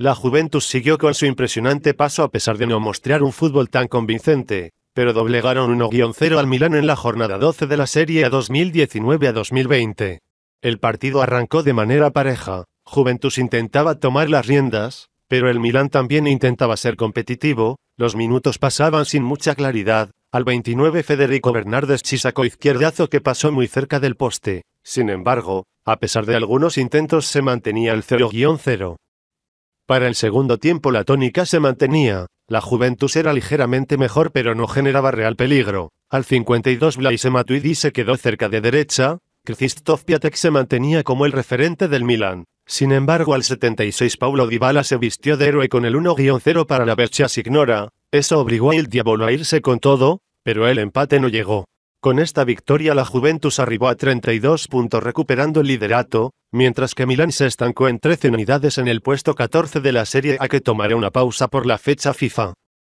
La Juventus siguió con su impresionante paso a pesar de no mostrar un fútbol tan convincente, pero doblegaron 1-0 al Milán en la jornada 12 de la Serie A 2019-2020. El partido arrancó de manera pareja, Juventus intentaba tomar las riendas, pero el Milán también intentaba ser competitivo, los minutos pasaban sin mucha claridad, al 29 Federico Bernardes sacó izquierdazo que pasó muy cerca del poste, sin embargo, a pesar de algunos intentos se mantenía el 0-0. Para el segundo tiempo la tónica se mantenía. La Juventus era ligeramente mejor pero no generaba real peligro. Al 52 Blaise Matuidi se quedó cerca de derecha, Krzysztof Piatek se mantenía como el referente del Milan. Sin embargo al 76 Paulo Dybala se vistió de héroe con el 1-0 para la Vecchia Signora. Eso obligó a El Diabolo a irse con todo, pero el empate no llegó. Con esta victoria la Juventus arribó a 32 puntos recuperando el liderato, mientras que Milán se estancó en 13 unidades en el puesto 14 de la Serie A que tomará una pausa por la fecha FIFA.